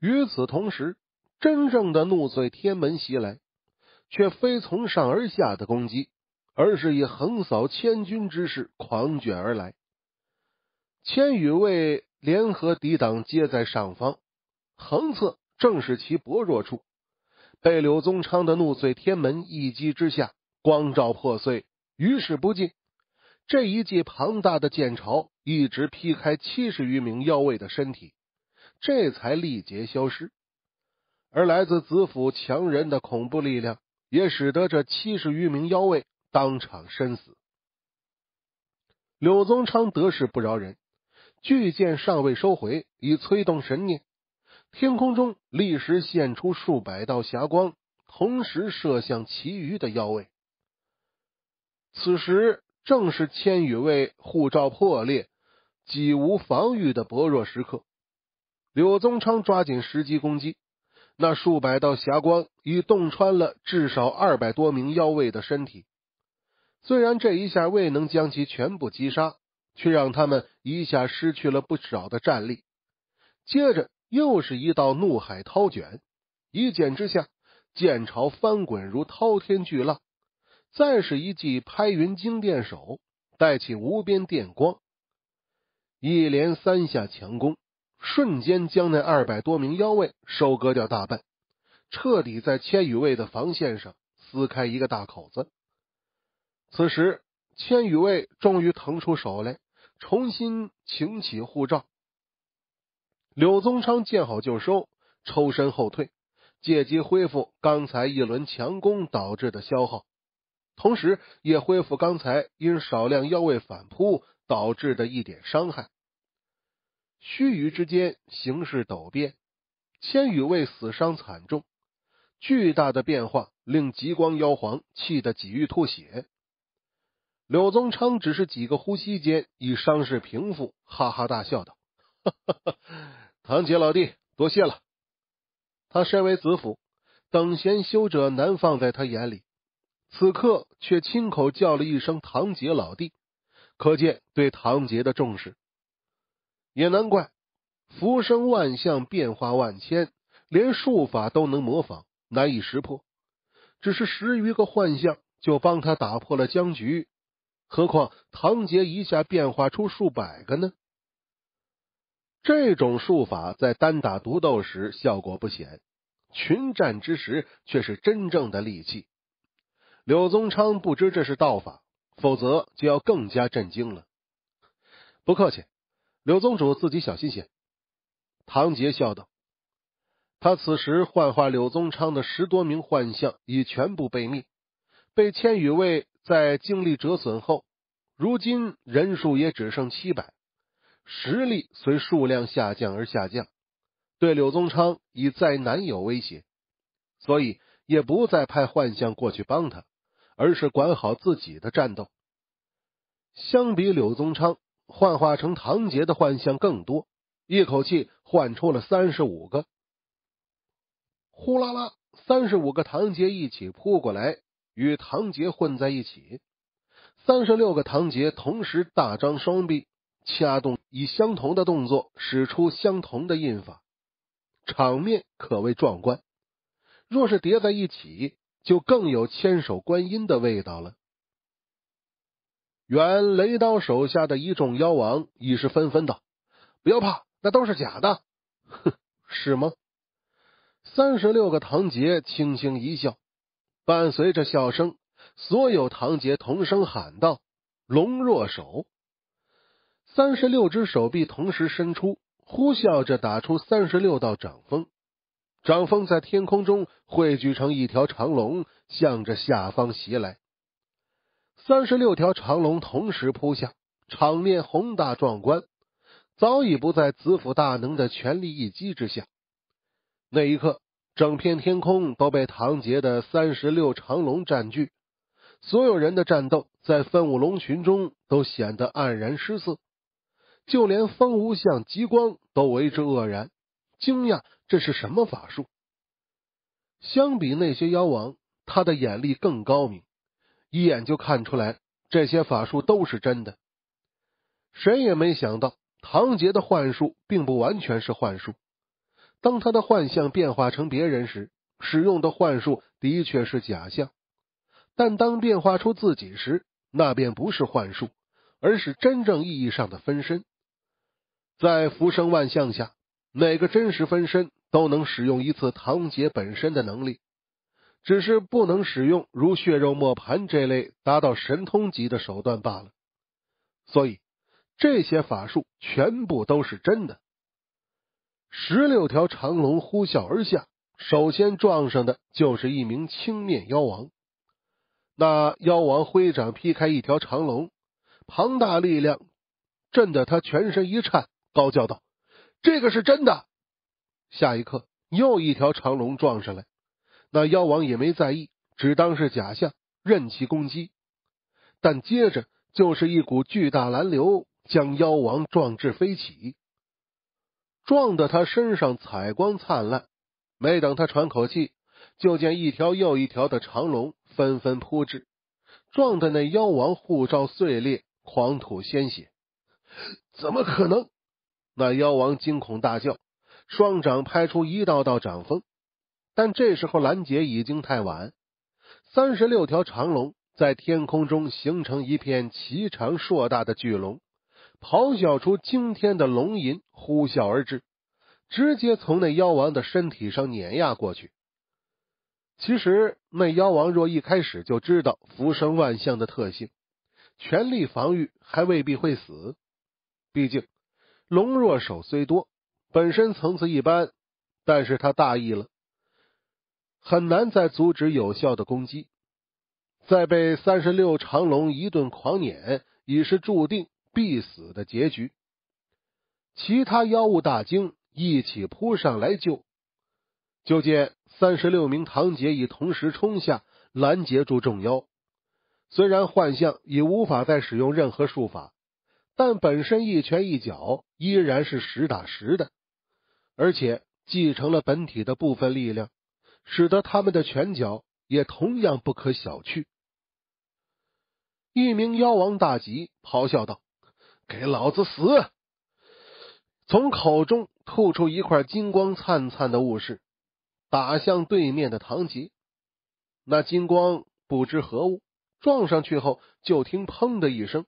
与此同时，真正的怒碎天门袭来，却非从上而下的攻击，而是以横扫千军之势狂卷而来。千羽卫联合抵挡，皆在上方横侧，正是其薄弱处，被柳宗昌的怒碎天门一击之下，光照破碎，于是不进。这一记庞大的剑潮，一直劈开七十余名妖卫的身体。这才力竭消失，而来自子府强人的恐怖力量，也使得这七十余名妖卫当场身死。柳宗昌得势不饶人，巨剑尚未收回，已催动神念，天空中立时现出数百道霞光，同时射向其余的妖卫。此时正是千羽卫护照破裂、几无防御的薄弱时刻。柳宗昌抓紧时机攻击，那数百道霞光已洞穿了至少二百多名妖卫的身体。虽然这一下未能将其全部击杀，却让他们一下失去了不少的战力。接着又是一道怒海涛卷，一剑之下，剑潮翻滚如滔天巨浪；再是一记拍云惊电手，带起无边电光。一连三下强攻。瞬间将那二百多名妖卫收割掉大半，彻底在千羽卫的防线上撕开一个大口子。此时，千羽卫终于腾出手来，重新擎起护罩。柳宗昌见好就收，抽身后退，借机恢复刚才一轮强攻导致的消耗，同时也恢复刚才因少量妖卫反扑导致的一点伤害。须臾之间，形势陡变，千羽卫死伤惨重。巨大的变化令极光妖皇气得几欲吐血。柳宗昌只是几个呼吸间已伤势平复，哈哈大笑道：“唐 杰老弟，多谢了。”他身为子府，等闲修者难放在他眼里，此刻却亲口叫了一声“唐杰老弟”，可见对唐杰的重视。也难怪，浮生万象变化万千，连术法都能模仿，难以识破。只是十余个幻象就帮他打破了僵局，何况唐杰一下变化出数百个呢？这种术法在单打独斗时效果不显，群战之时却是真正的利器。柳宗昌不知这是道法，否则就要更加震惊了。不客气。柳宗主自己小心些。”唐杰笑道。他此时幻化柳宗昌的十多名幻象已全部被灭，被千羽卫在经历折损后，如今人数也只剩七百，实力随数量下降而下降，对柳宗昌已再难有威胁，所以也不再派幻象过去帮他，而是管好自己的战斗。相比柳宗昌。幻化成唐杰的幻象更多，一口气幻出了三十五个。呼啦啦，三十五个唐杰一起扑过来，与唐杰混在一起。三十六个唐杰同时大张双臂，掐动以相同的动作，使出相同的印法，场面可谓壮观。若是叠在一起，就更有千手观音的味道了。原雷刀手下的一众妖王已是纷纷道：“不要怕，那都是假的。”哼，是吗？三十六个唐杰轻轻一笑，伴随着笑声，所有唐杰同声喊道：“龙若手！”三十六只手臂同时伸出，呼啸着打出三十六道掌风，掌风在天空中汇聚成一条长龙，向着下方袭来。三十六条长龙同时扑向，场面宏大壮观。早已不在紫府大能的全力一击之下。那一刻，整片天空都被唐杰的三十六长龙占据。所有人的战斗在分舞龙群中都显得黯然失色。就连风无相、极光都为之愕然、惊讶。这是什么法术？相比那些妖王，他的眼力更高明。一眼就看出来，这些法术都是真的。谁也没想到，唐杰的幻术并不完全是幻术。当他的幻象变化成别人时，使用的幻术的确是假象；但当变化出自己时，那便不是幻术，而是真正意义上的分身。在浮生万象下，每个真实分身都能使用一次唐杰本身的能力。只是不能使用如血肉磨盘这类达到神通级的手段罢了，所以这些法术全部都是真的。十六条长龙呼啸而下，首先撞上的就是一名青面妖王。那妖王挥掌劈开一条长龙，庞大力量震得他全身一颤，高叫道：“这个是真的！”下一刻，又一条长龙撞上来。那妖王也没在意，只当是假象，任其攻击。但接着就是一股巨大蓝流将妖王撞至飞起，撞得他身上彩光灿烂。没等他喘口气，就见一条又一条的长龙纷纷扑至，撞得那妖王护罩碎裂，狂吐鲜血。怎么可能？那妖王惊恐大叫，双掌拍出一道道掌风。但这时候拦截已经太晚，三十六条长龙在天空中形成一片奇长硕大的巨龙，咆哮出惊天的龙吟，呼啸而至，直接从那妖王的身体上碾压过去。其实那妖王若一开始就知道浮生万象的特性，全力防御还未必会死。毕竟龙若手虽多，本身层次一般，但是他大意了。很难再阻止有效的攻击，再被三十六长龙一顿狂撵，已是注定必死的结局。其他妖物大惊，一起扑上来救，就见三十六名堂姐已同时冲下，拦截住众妖。虽然幻象已无法再使用任何术法，但本身一拳一脚依然是实打实的，而且继承了本体的部分力量。使得他们的拳脚也同样不可小觑。一名妖王大吉咆哮道：“给老子死！”从口中吐出一块金光灿灿的物事，打向对面的唐吉。那金光不知何物，撞上去后，就听“砰”的一声，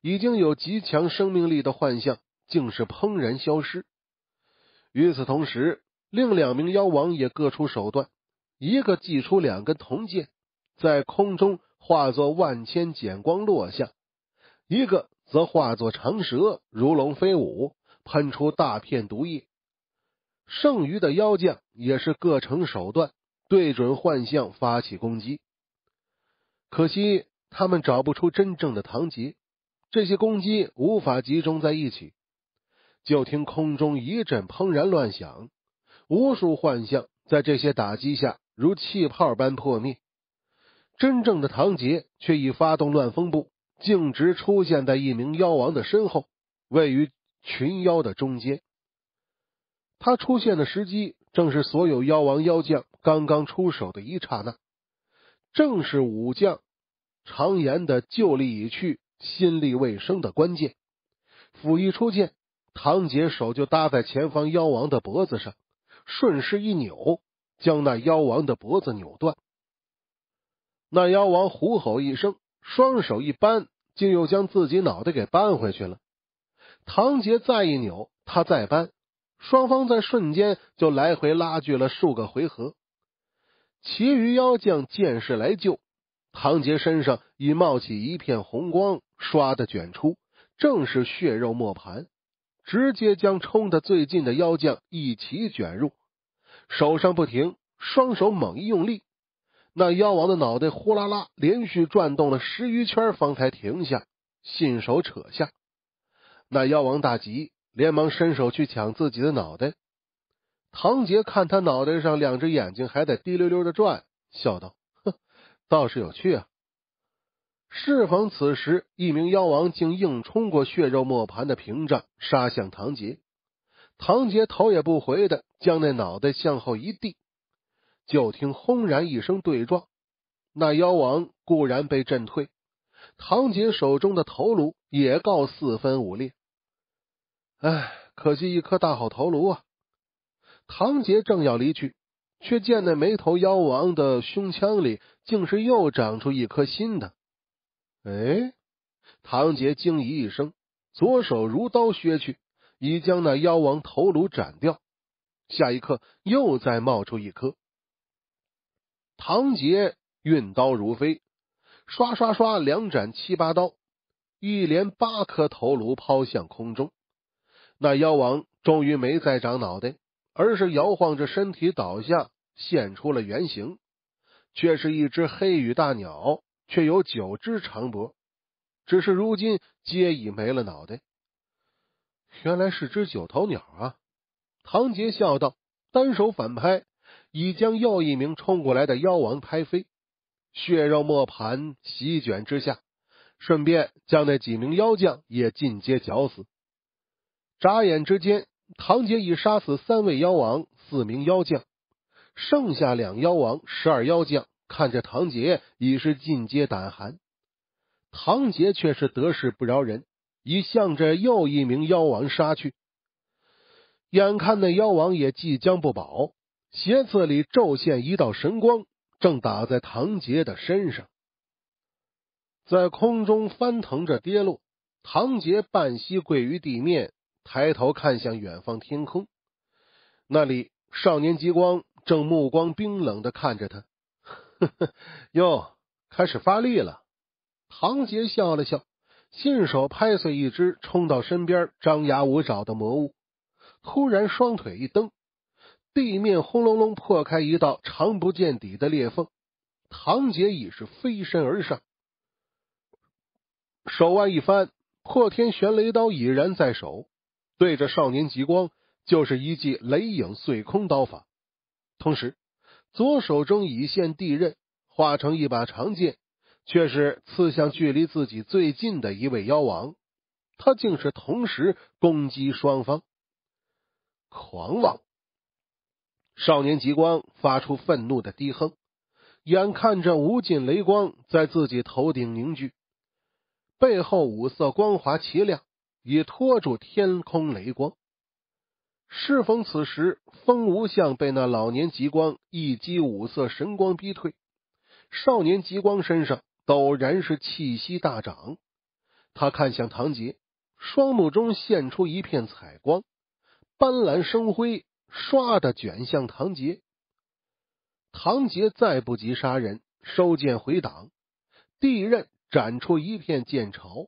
已经有极强生命力的幻象竟是砰然消失。与此同时。另两名妖王也各出手段，一个祭出两根铜剑，在空中化作万千剪光落下；一个则化作长蛇，如龙飞舞，喷出大片毒液。剩余的妖将也是各成手段，对准幻象发起攻击。可惜他们找不出真正的唐吉，这些攻击无法集中在一起。就听空中一阵砰然乱响。无数幻象在这些打击下如气泡般破灭，真正的唐杰却已发动乱风步，径直出现在一名妖王的身后，位于群妖的中间。他出现的时机正是所有妖王妖将刚刚出手的一刹那，正是武将常言的旧力已去，新力未生的关键。斧一出剑，唐杰手就搭在前方妖王的脖子上。顺势一扭，将那妖王的脖子扭断。那妖王虎吼一声，双手一扳，竟又将自己脑袋给扳回去了。唐杰再一扭，他再扳，双方在瞬间就来回拉锯了数个回合。其余妖将见势来救，唐杰身上已冒起一片红光，唰的卷出，正是血肉磨盘。直接将冲的最近的妖将一起卷入，手上不停，双手猛一用力，那妖王的脑袋呼啦啦连续转动了十余圈，方才停下，信手扯下。那妖王大急，连忙伸手去抢自己的脑袋。唐杰看他脑袋上两只眼睛还在滴溜溜的转，笑道：“哼，倒是有趣啊。”适逢此时，一名妖王竟硬冲过血肉磨盘的屏障，杀向唐杰。唐杰头也不回的将那脑袋向后一递，就听轰然一声对撞，那妖王固然被震退，唐杰手中的头颅也告四分五裂。唉，可惜一颗大好头颅啊！唐杰正要离去，却见那没头妖王的胸腔里，竟是又长出一颗新的。哎！唐杰惊疑一声，左手如刀削去，已将那妖王头颅斩掉。下一刻，又再冒出一颗。唐杰运刀如飞，刷刷刷，两斩七八刀，一连八颗头颅抛向空中。那妖王终于没再长脑袋，而是摇晃着身体倒下，现出了原形，却是一只黑羽大鸟。却有九只长脖，只是如今皆已没了脑袋。原来是只九头鸟啊！唐杰笑道，单手反拍，已将又一名冲过来的妖王拍飞，血肉磨盘席卷之下，顺便将那几名妖将也进阶绞死。眨眼之间，唐杰已杀死三位妖王、四名妖将，剩下两妖王、十二妖将。看着唐杰已是进阶胆寒，唐杰却是得势不饶人，已向着又一名妖王杀去。眼看那妖王也即将不保，斜刺里骤现一道神光，正打在唐杰的身上，在空中翻腾着跌落。唐杰半膝跪于地面，抬头看向远方天空，那里少年极光正目光冰冷的看着他。呵呵，哟，开始发力了。唐杰笑了笑，信手拍碎一只冲到身边张牙舞爪的魔物，突然双腿一蹬，地面轰隆隆破开一道长不见底的裂缝。唐杰已是飞身而上，手腕一翻，破天玄雷刀已然在手，对着少年极光就是一记雷影碎空刀法，同时。左手中已现地刃化成一把长剑，却是刺向距离自己最近的一位妖王。他竟是同时攻击双方，狂妄！少年极光发出愤怒的低哼，眼看着无尽雷光在自己头顶凝聚，背后五色光华齐亮，以拖住天空雷光。适逢此时，风无相被那老年极光一击五色神光逼退，少年极光身上陡然是气息大涨。他看向唐杰，双目中现出一片彩光，斑斓生辉，唰的卷向唐杰。唐杰再不及杀人，收剑回挡，地刃斩出一片剑潮。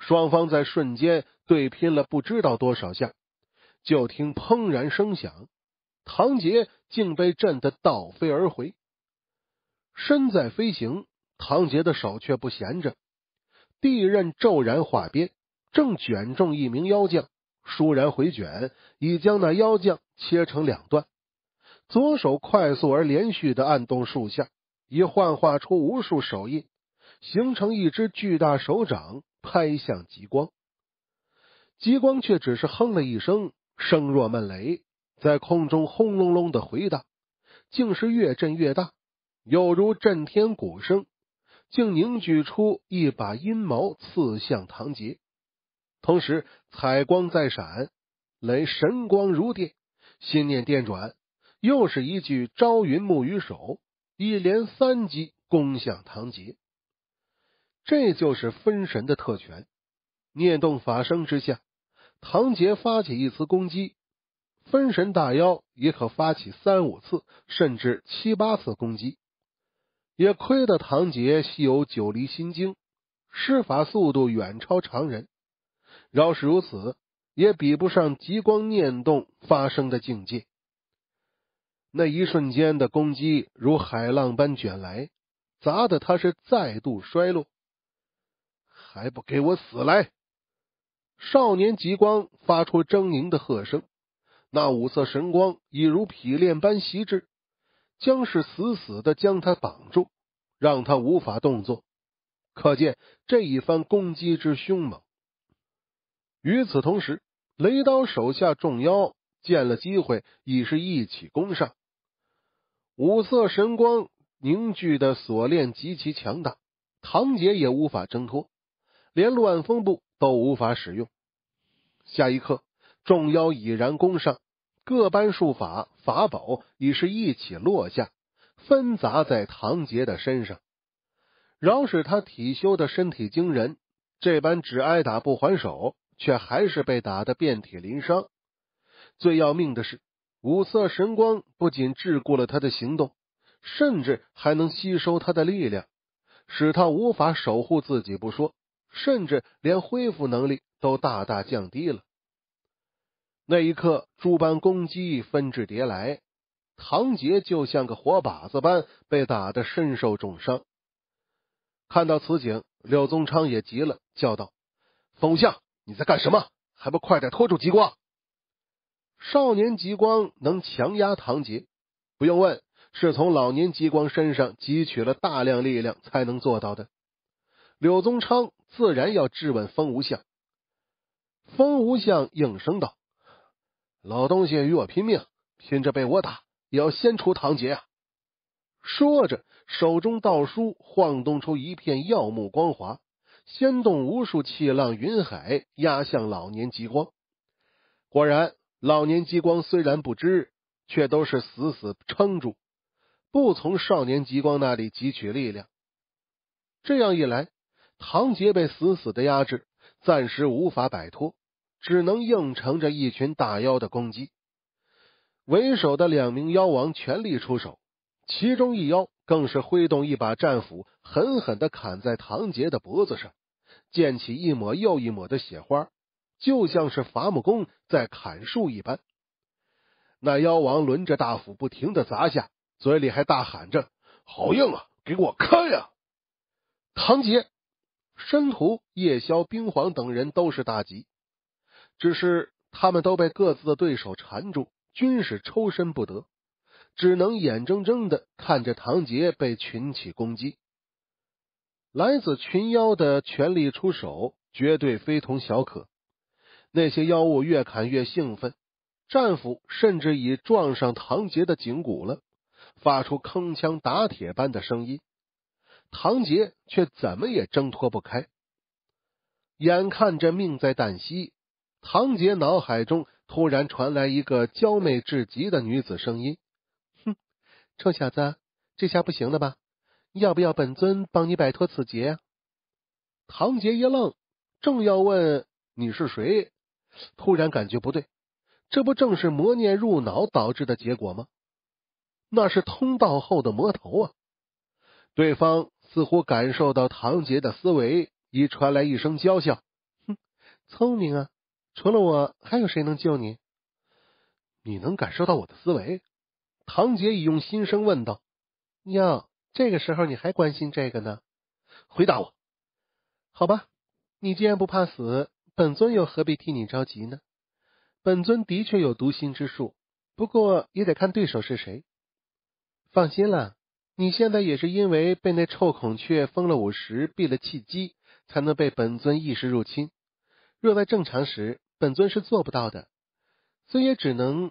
双方在瞬间对拼了不知道多少下。就听砰然声响，唐杰竟被震得倒飞而回。身在飞行，唐杰的手却不闲着，地刃骤然化鞭，正卷中一名妖将，倏然回卷，已将那妖将切成两段。左手快速而连续的按动数下，已幻化出无数手印，形成一只巨大手掌拍向极光。极光却只是哼了一声。声若闷雷，在空中轰隆隆的回荡，竟是越震越大，有如震天鼓声，竟凝聚出一把阴矛刺向唐杰。同时，彩光在闪，雷神光如电，心念电转，又是一句朝云暮雨手，一连三击攻向唐杰。这就是分神的特权，念动法声之下。唐杰发起一次攻击，分神大妖也可发起三五次，甚至七八次攻击。也亏得唐杰稀有九离心经，施法速度远超常人。饶是如此，也比不上极光念动发生的境界。那一瞬间的攻击如海浪般卷来，砸的他是再度衰落。还不给我死来！少年极光发出狰狞的喝声，那五色神光已如匹练般袭至，将是死死的将他绑住，让他无法动作。可见这一番攻击之凶猛。与此同时，雷刀手下众妖见了机会，已是一起攻上。五色神光凝聚的锁链极其强大，唐杰也无法挣脱，连乱风部都无法使用。下一刻，众妖已然攻上，各般术法法宝已是一起落下，纷杂在唐杰的身上。饶是他体修的身体惊人，这般只挨打不还手，却还是被打得遍体鳞伤。最要命的是，五色神光不仅桎梏了他的行动，甚至还能吸收他的力量，使他无法守护自己不说。甚至连恢复能力都大大降低了。那一刻，诸般攻击纷至迭来，唐杰就像个活靶子般被打得身受重伤。看到此景，柳宗昌也急了，叫道：“风向，你在干什么？还不快点拖住极光！”少年极光能强压唐杰，不用问，是从老年极光身上汲取了大量力量才能做到的。柳宗昌。自然要质问风无相。风无相应声道：“老东西与我拼命，拼着被我打也要先除唐杰啊！”说着，手中道书晃动出一片耀目光华，掀动无数气浪云海压向老年极光。果然，老年极光虽然不知，却都是死死撑住，不从少年极光那里汲取力量。这样一来。唐杰被死死的压制，暂时无法摆脱，只能硬撑着一群大妖的攻击。为首的两名妖王全力出手，其中一妖更是挥动一把战斧，狠狠的砍在唐杰的脖子上，溅起一抹又一抹的血花，就像是伐木工在砍树一般。那妖王抡着大斧不停的砸下，嘴里还大喊着：“好硬啊！给我开呀，唐杰！”申屠、夜宵、冰皇等人都是大吉，只是他们都被各自的对手缠住，均是抽身不得，只能眼睁睁的看着唐杰被群起攻击。来自群妖的全力出手，绝对非同小可。那些妖物越砍越兴奋，战斧甚至已撞上唐杰的颈骨了，发出铿锵打铁般的声音。唐杰却怎么也挣脱不开，眼看着命在旦夕，唐杰脑海中突然传来一个娇媚至极的女子声音：“哼，臭小子，这下不行了吧？要不要本尊帮你摆脱此劫？”唐杰一愣，正要问你是谁，突然感觉不对，这不正是魔念入脑导致的结果吗？那是通道后的魔头啊！对方。似乎感受到唐杰的思维，已传来一声娇笑。哼，聪明啊！除了我，还有谁能救你？你能感受到我的思维？唐杰已用心声问道。哟，这个时候你还关心这个呢？回答我，好吧。你既然不怕死，本尊又何必替你着急呢？本尊的确有读心之术，不过也得看对手是谁。放心了。你现在也是因为被那臭孔雀封了五十，闭了气机，才能被本尊意识入侵。若在正常时，本尊是做不到的，以也只能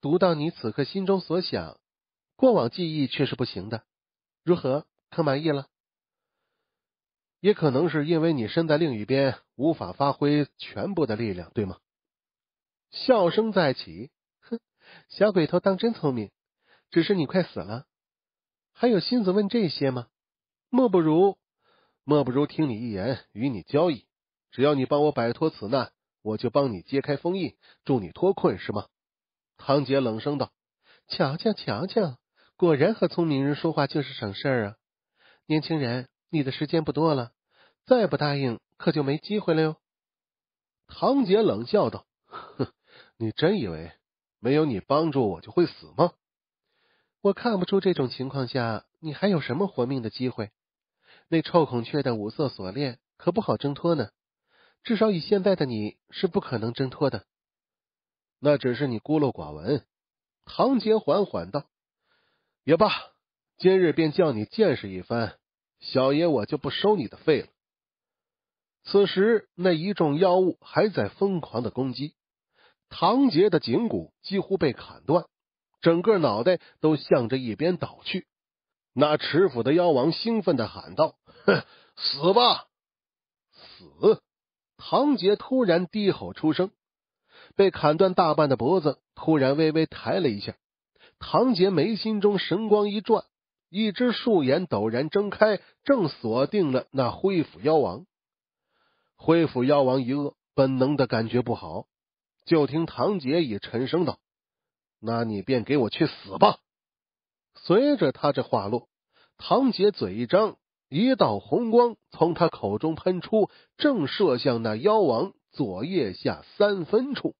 读到你此刻心中所想，过往记忆却是不行的。如何？可满意了？也可能是因为你身在另一边，无法发挥全部的力量，对吗？笑声再起，哼，小鬼头，当真聪明。只是你快死了。还有心思问这些吗？莫不如莫不如听你一言，与你交易。只要你帮我摆脱此难，我就帮你揭开封印，助你脱困，是吗？唐杰冷声道：“瞧瞧瞧瞧，果然和聪明人说话就是省事儿啊！年轻人，你的时间不多了，再不答应，可就没机会了哟。”唐杰冷笑道：“哼，你真以为没有你帮助我就会死吗？”我看不出这种情况下你还有什么活命的机会。那臭孔雀的五色锁链可不好挣脱呢，至少以现在的你是不可能挣脱的。那只是你孤陋寡闻。”唐杰缓缓道，“也罢，今日便叫你见识一番，小爷我就不收你的费了。”此时，那一众妖物还在疯狂的攻击，唐杰的颈骨几乎被砍断。整个脑袋都向着一边倒去，那持斧的妖王兴奋的喊道：“哼，死吧！”死！唐杰突然低吼出声，被砍断大半的脖子突然微微抬了一下。唐杰眉心中神光一转，一只树眼陡然睁开，正锁定了那灰府妖王。灰府妖王一饿，本能的感觉不好，就听唐杰已沉声道。那你便给我去死吧！随着他这话落，唐杰嘴一张，一道红光从他口中喷出，正射向那妖王左腋下三分处。